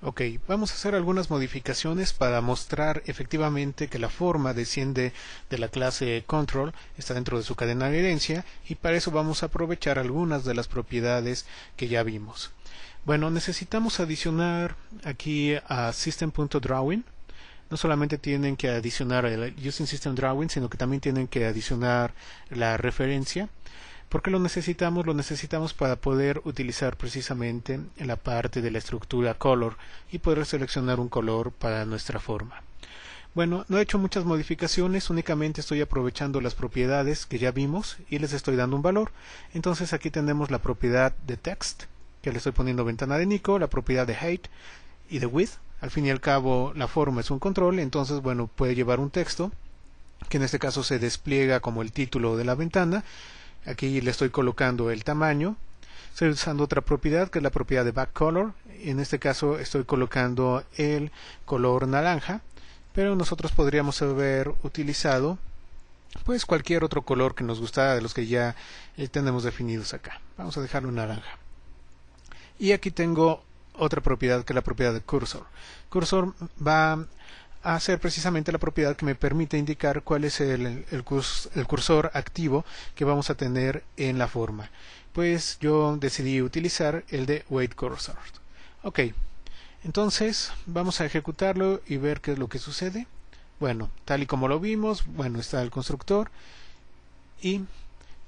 Ok, vamos a hacer algunas modificaciones para mostrar efectivamente que la forma desciende de la clase control, está dentro de su cadena de herencia y para eso vamos a aprovechar algunas de las propiedades que ya vimos. Bueno, necesitamos adicionar aquí a system.drawing. No solamente tienen que adicionar el using system drawing, sino que también tienen que adicionar la referencia. ¿Por qué lo necesitamos? Lo necesitamos para poder utilizar precisamente la parte de la estructura color y poder seleccionar un color para nuestra forma. Bueno, no he hecho muchas modificaciones, únicamente estoy aprovechando las propiedades que ya vimos y les estoy dando un valor. Entonces aquí tenemos la propiedad de text, que le estoy poniendo ventana de Nico, la propiedad de height y de width. Al fin y al cabo la forma es un control, entonces bueno, puede llevar un texto que en este caso se despliega como el título de la ventana Aquí le estoy colocando el tamaño. Estoy usando otra propiedad que es la propiedad de color En este caso estoy colocando el color naranja, pero nosotros podríamos haber utilizado pues cualquier otro color que nos gustara de los que ya eh, tenemos definidos acá. Vamos a dejarlo naranja. Y aquí tengo otra propiedad que es la propiedad de cursor. Cursor va a ser precisamente la propiedad que me permite indicar cuál es el, cursor activo que vamos a tener en la forma. Pues yo decidí utilizar el de wait cursor. Ok, entonces vamos a ejecutarlo y ver qué es lo que sucede. Bueno, tal y como lo vimos, bueno, está el constructor y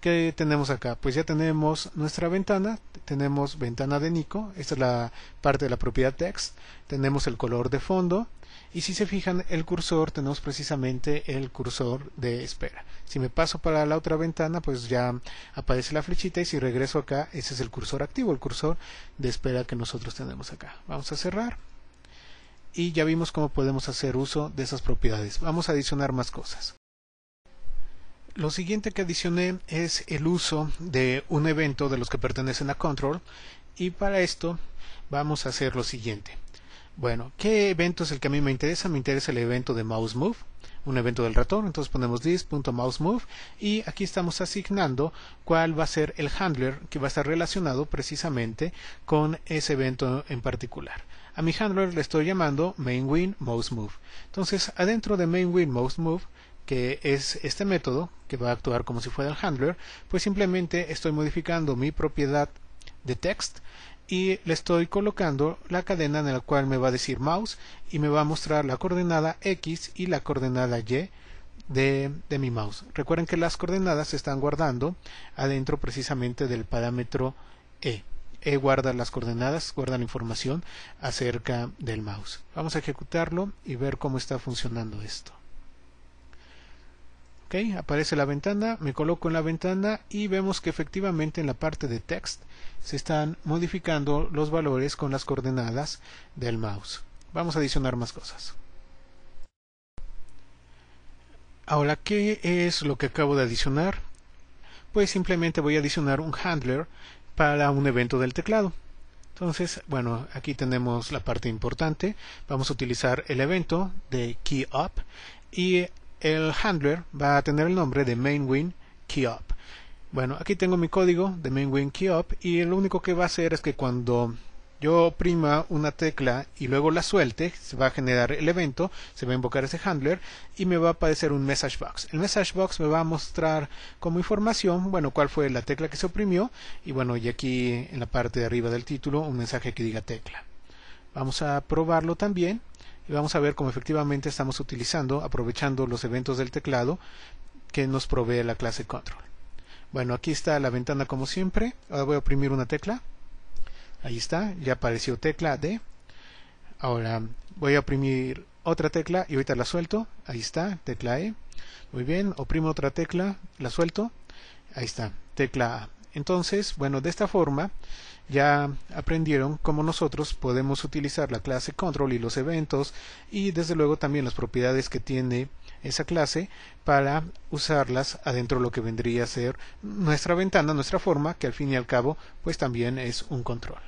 ¿Qué tenemos acá? Pues ya tenemos nuestra ventana, tenemos ventana de Nico, esta es la parte de la propiedad text, tenemos el color de fondo y si se fijan el cursor tenemos precisamente el cursor de espera. Si me paso para la otra ventana pues ya aparece la flechita y si regreso acá ese es el cursor activo, el cursor de espera que nosotros tenemos acá. Vamos a cerrar y ya vimos cómo podemos hacer uso de esas propiedades. Vamos a adicionar más cosas. Lo siguiente que adicioné es el uso de un evento de los que pertenecen a control y para esto vamos a hacer lo siguiente. Bueno, ¿qué evento es el que a mí me interesa? Me interesa el evento de mouse move, un evento del ratón, entonces ponemos this.mouseMove y aquí estamos asignando cuál va a ser el handler que va a estar relacionado precisamente con ese evento en particular. A mi handler le estoy llamando mainWinMouseMove. Entonces, adentro de mainWinMouseMove que es este método que va a actuar como si fuera el handler, pues simplemente estoy modificando mi propiedad de text y le estoy colocando la cadena en la cual me va a decir mouse y me va a mostrar la coordenada x y la coordenada y de, de mi mouse. Recuerden que las coordenadas se están guardando adentro precisamente del parámetro e. E guarda las coordenadas, guarda la información acerca del mouse. Vamos a ejecutarlo y ver cómo está funcionando esto aparece la ventana me coloco en la ventana y vemos que efectivamente en la parte de text se están modificando los valores con las coordenadas del mouse vamos a adicionar más cosas ahora qué es lo que acabo de adicionar pues simplemente voy a adicionar un handler para un evento del teclado entonces, bueno, aquí tenemos la parte importante. Vamos a utilizar el evento de key up y el handler va a tener el nombre de mainWin Bueno, aquí tengo mi código de mainWin y lo único que va a hacer es que cuando yo oprima una tecla y luego la suelte, se va a generar el evento, se va a invocar ese handler y me va a aparecer un message box. El message box me va a mostrar como información, bueno, cuál fue la tecla que se oprimió y bueno, y aquí en la parte de arriba del título un mensaje que diga tecla. Vamos a probarlo también y vamos a ver cómo efectivamente estamos utilizando, aprovechando los eventos del teclado que nos provee la clase control. Bueno, aquí está la ventana como siempre. Ahora voy a oprimir una tecla. Ahí está, ya apareció tecla D. Ahora voy a oprimir otra tecla y ahorita la suelto. Ahí está, tecla E. Muy bien, oprimo otra tecla, la suelto. Ahí está, tecla A. Entonces, bueno, de esta forma ya aprendieron cómo nosotros podemos utilizar la clase control y los eventos y desde luego también las propiedades que tiene esa clase para usarlas adentro de lo que vendría a ser nuestra ventana, nuestra forma, que al fin y al cabo pues también es un control.